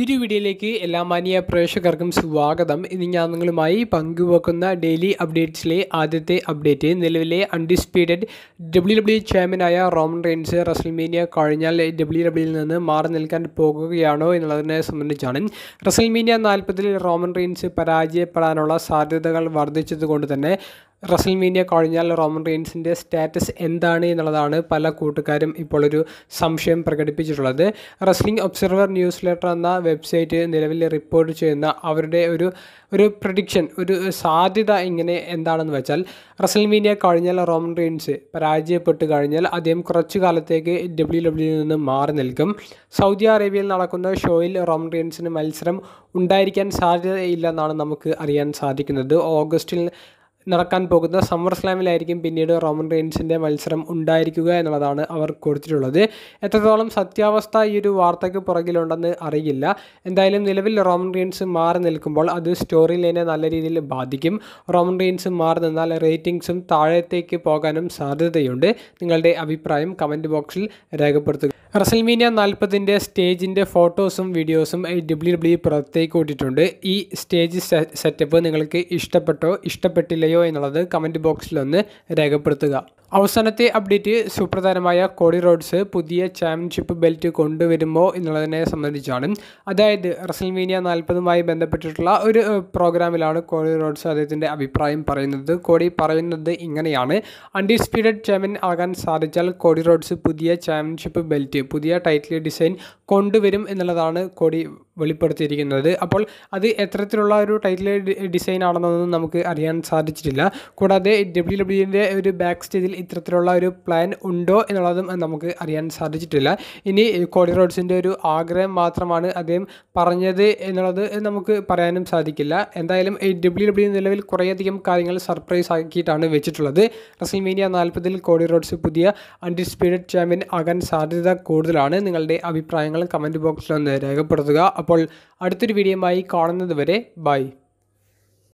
പുതിയൊരു വീഡിയോയിലേക്ക് എല്ലാ മാനിയ പ്രേക്ഷകർക്കും സ്വാഗതം ഇന്ന് ഞാൻ നിങ്ങളുമായി പങ്കുവെക്കുന്ന ഡെയിലി അപ്ഡേറ്റ്സിലെ ആദ്യത്തെ അപ്ഡേറ്റ് നിലവിലെ അൺഡിസ്പ്യൂട്ടഡ് ഡബ്ല്യു ഡബ്ല്യു ചെയർമാനായ റോമൻ റെയിൻസ് റസൽമീനിയ കഴിഞ്ഞാൽ ഡബ്ല്യു ഡബ്ല്യുയിൽ e നിന്ന് മാറി നിൽക്കാൻ പോകുകയാണോ എന്നുള്ളതിനെ സംബന്ധിച്ചാണ് റസൽമീനിയ നാൽപ്പതിൽ റോമൻ റെയിൻസ് പരാജയപ്പെടാനുള്ള സാധ്യതകൾ വർദ്ധിച്ചതുകൊണ്ട് തന്നെ മീനിയ കഴിഞ്ഞാൽ റോമൻ റെയിൻസിൻ്റെ സ്റ്റാറ്റസ് എന്താണ് എന്നുള്ളതാണ് പല കൂട്ടുകാരും ഇപ്പോൾ ഒരു സംശയം പ്രകടിപ്പിച്ചിട്ടുള്ളത് റസ്ലിംഗ് ഒബ്സർവർ ന്യൂസ് ലെറ്റർ എന്ന വെബ്സൈറ്റ് നിലവിൽ റിപ്പോർട്ട് ചെയ്യുന്ന അവരുടെ ഒരു ഒരു പ്രഡിക്ഷൻ ഒരു സാധ്യത ഇങ്ങനെ എന്താണെന്ന് വെച്ചാൽ മീനിയ കഴിഞ്ഞാൽ റോമൻ റെയിൻസ് പരാജയപ്പെട്ട് കഴിഞ്ഞാൽ അദ്ദേഹം കുറച്ചു കാലത്തേക്ക് ഡബ്ല്യു ഡബ്ല്യു നിന്ന് മാറി നിൽക്കും സൗദി അറേബ്യയിൽ നടക്കുന്ന ഷോയിൽ റോമൻ റെയിൻസിന് മത്സരം ഉണ്ടായിരിക്കാൻ സാധ്യതയില്ലെന്നാണ് നമുക്ക് അറിയാൻ സാധിക്കുന്നത് ഓഗസ്റ്റിൽ നടക്കാൻ പോകുന്ന സമ്മർ സ്ലാമിലായിരിക്കും പിന്നീട് റോമൻ റെയിൻസിൻ്റെ മത്സരം ഉണ്ടായിരിക്കുക എന്നുള്ളതാണ് അവർ കൊടുത്തിട്ടുള്ളത് എത്രത്തോളം സത്യാവസ്ഥ ഈ ഒരു വാർത്തയ്ക്ക് പുറകിലുണ്ടെന്ന് അറിയില്ല എന്തായാലും നിലവിൽ റോമൻ റെയിൻസ് മാറി നിൽക്കുമ്പോൾ അത് സ്റ്റോറി ലൈനെ നല്ല രീതിയിൽ ബാധിക്കും റോമൻ റെയിൻസ് മാറി നിന്നാൽ റേറ്റിംഗ്സും താഴത്തേക്ക് പോകാനും സാധ്യതയുണ്ട് നിങ്ങളുടെ അഭിപ്രായം കമൻറ്റ് ബോക്സിൽ രേഖപ്പെടുത്തുക റസൽമീനിയ നാൽപ്പതിൻ്റെ സ്റ്റേജിൻ്റെ ഫോട്ടോസും വീഡിയോസും ഡബ്ല്യു ഡബ്ല്യു e പുറത്തേക്ക് കൂട്ടിയിട്ടുണ്ട് ഈ സ്റ്റേജ് സെറ്റപ്പ് നിങ്ങൾക്ക് ഇഷ്ടപ്പെട്ടോ ഇഷ്ടപ്പെട്ടില്ലയോ എന്നുള്ളത് കമൻറ്റ് ബോക്സിലൊന്ന് രേഖപ്പെടുത്തുക അവസാനത്തെ അപ്ഡേറ്റ് സുപ്രധാനമായ കോഡി റോഡ്സ് പുതിയ ചാമ്പ്യൻഷിപ്പ് ബെൽറ്റ് കൊണ്ടുവരുമോ എന്നുള്ളതിനെ സംബന്ധിച്ചാണ് അതായത് റസൽമീനിയ നാൽപ്പതുമായി ബന്ധപ്പെട്ടിട്ടുള്ള ഒരു പ്രോഗ്രാമിലാണ് കോഡി റോഡ്സ് അദ്ദേഹത്തിൻ്റെ അഭിപ്രായം പറയുന്നത് കോഡി പറയുന്നത് ഇങ്ങനെയാണ് അൺഡിസ്പ്യൂട്ടഡ് ചാമ്പ്യൻ ആകാൻ സാധിച്ചാൽ കോഡി റോഡ്സ് പുതിയ ചാമ്പ്യൻഷിപ്പ് ബെൽറ്റ് പുതിയ ടൈറ്റിൽ ഡിസൈൻ കൊണ്ടുവരും എന്നുള്ളതാണ് കോടി വെളിപ്പെടുത്തിയിരിക്കുന്നത് അപ്പോൾ അത് എത്തരത്തിലുള്ള ഒരു ടൈറ്റിൽ ഡിസൈൻ ആണെന്നൊന്നും നമുക്ക് അറിയാൻ സാധിച്ചിട്ടില്ല കൂടാതെ ഡബ്ല്യു ഡബ്ല്യുവിൻ്റെ ഒരു ബാക്ക് സ്റ്റേജിൽ ഇത്തരത്തിലുള്ള ഒരു പ്ലാൻ ഉണ്ടോ എന്നുള്ളതും നമുക്ക് അറിയാൻ സാധിച്ചിട്ടില്ല ഇനി കോഡി റോഡ്സിൻ്റെ ഒരു ആഗ്രഹം മാത്രമാണ് അദ്ദേഹം പറഞ്ഞത് എന്നുള്ളത് നമുക്ക് പറയാനും സാധിക്കില്ല എന്തായാലും ഡബ്ല്യു ഡബ്ല്യു e നിലവിൽ കുറേയധികം കാര്യങ്ങൾ സർപ്രൈസ് ആക്കിയിട്ടാണ് വെച്ചിട്ടുള്ളത് റസിൽമേനിയ നാൽപ്പതിൽ കോഡി റോഡ്സ് പുതിയ അൺഡിസ്പ്യൂട്ടഡ് ചാമ്പ്യൻ ആകാൻ സാധ്യത കൂടുതലാണ് നിങ്ങളുടെ അഭിപ്രായങ്ങൾ കമൻറ്റ് ബോക്സിൽ രേഖപ്പെടുത്തുക അപ്പോൾ അടുത്തൊരു ആയി കാണുന്നത് വരെ ബൈ